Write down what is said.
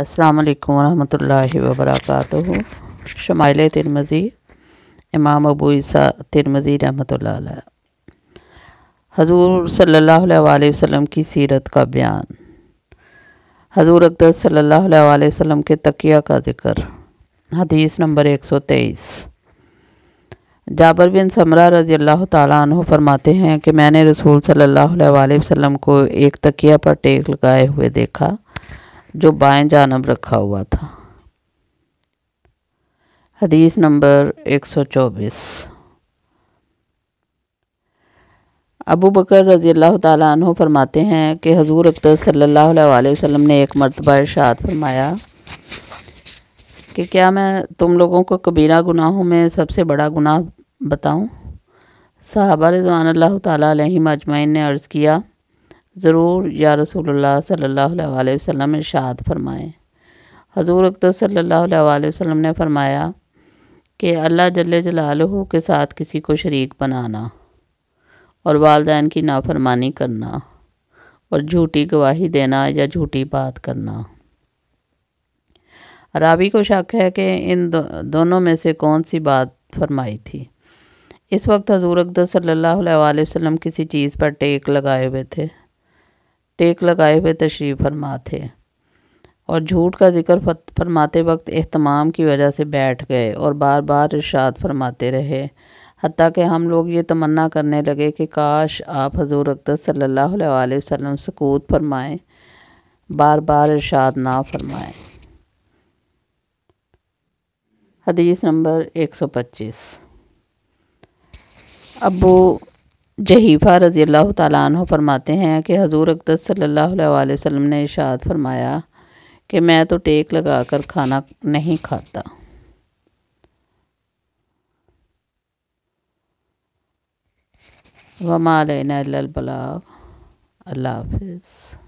अस्सलाम वालेकुम रहमतुल्लाहि व बरकातुहू शमाइल तिरमज़ी इमाम अबू ईसा तिरमज़ी रहमतुल्लाह अलैह हजूर सल्लल्लाहु अलैहि वसल्लम की सीरत का बयान हजूर अकदर सल्लल्लाहु अलैहि वसल्लम के तकिया का जिक्र हदीस नंबर एक सौ तेईस जाबर बिन समरा रजी अल्लाह तु फरमाते हैं कि मैंने रसूल सल्लल्लाहु अलैहि वसल्लम को एक तकिया पर टेक लगाए हुए देखा जो बाएं जानब रखा हुआ था हदीस नंबर 124 अबू बकर रज़ी अल्लाह तु फरमाते हैं कि हजूर अख्तर सल्ला वसम ने एक मरतबा इर्शाद फरमाया कि क्या मैं तुम लोगों को कबीरा गुनाहों में सबसे बड़ा गुनाह बताऊं? साहबा रजवान अल्लाह तजमाइन ने अर्ज़ किया ज़रूर या रसूल सल्ला वसम इर्शाद फरमाएँ हजूर अख्तर सल्ला वसम ने फरमाया कि अल्लाह जल जलाल के साथ किसी को शरीक बनाना और वालदेन की नाफरमानी करना और झूठी गवाही देना या झूठी बात करना रावी को शक है कि इन दो, दोनों में से कौन सी बात फरमाई थी इस वक्त हजूर अकदर सल्ला वसम किसी चीज़ पर टेक लगाए हुए थे टेक लगाए हुए तशरीफ़ फरमा थे और झूठ का जिक्र फरमाते वक्त अहतमाम की वजह से बैठ गए और बार बार इर्शाद फरमाते रहे हती कि हम लोग ये तमन्ना करने लगे कि काश आप हजूर अकदस सल्ला वसम सकूत फरमाएँ बार बार इरशाद ना फरमाएँ हदीस नंबर 125 अबू जहीफ़ा रज़ी अल्लाह तु फरमाते हैं कि हजूर अकदस सल्ला वसम ने इशाद फरमाया कि मैं तो टेक लगा कर खाना नहीं खाता वमा अलबलाग अल्लाह हाफिज़